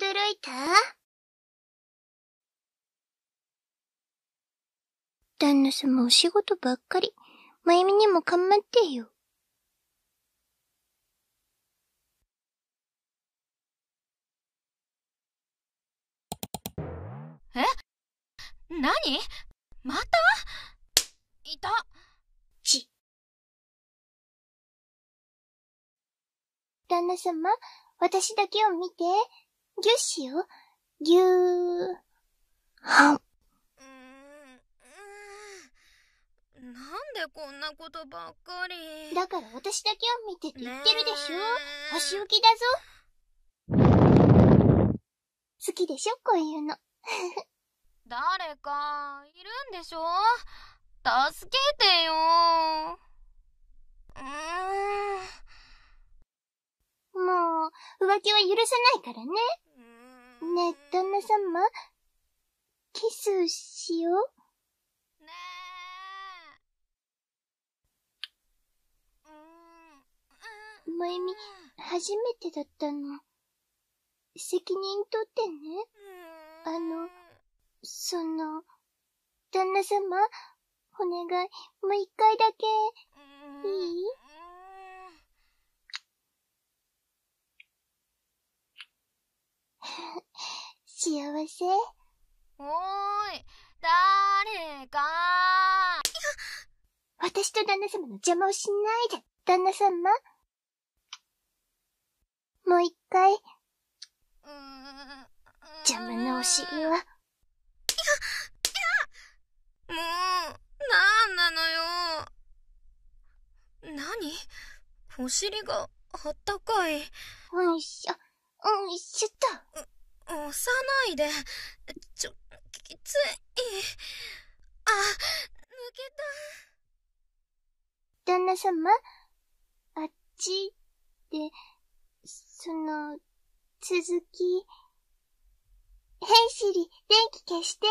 驚いた旦那様お仕事ばっかり。まゆみにも頑張ってよ。え何またいたち。旦那様、私だけを見て。ぎゅっしゅぎゅー、はん。なんでこんなことばっかり。だから私だけを見てって言ってるでしょ。お仕置きだぞ。好きでしょ、こういうの。誰か、いるんでしょ助けてよ。うーん。もう、浮気は許さないからね。ねえ、旦那様、キスしようねえ。まゆみ、初めてだったの。責任とってね。あの、その、旦那様、お願い、もう一回だけ、いい幸せおーい、誰か 私と旦那様の邪魔をしないで、旦那様。もう一回。邪魔なお尻は。もう、なんなのよ。何お尻があったかい。うんしょ、うんしょっと。いで、ちょ、きつい。あ、抜けた。旦那様あっちで、その、続き。ヘイシリ、電気消して。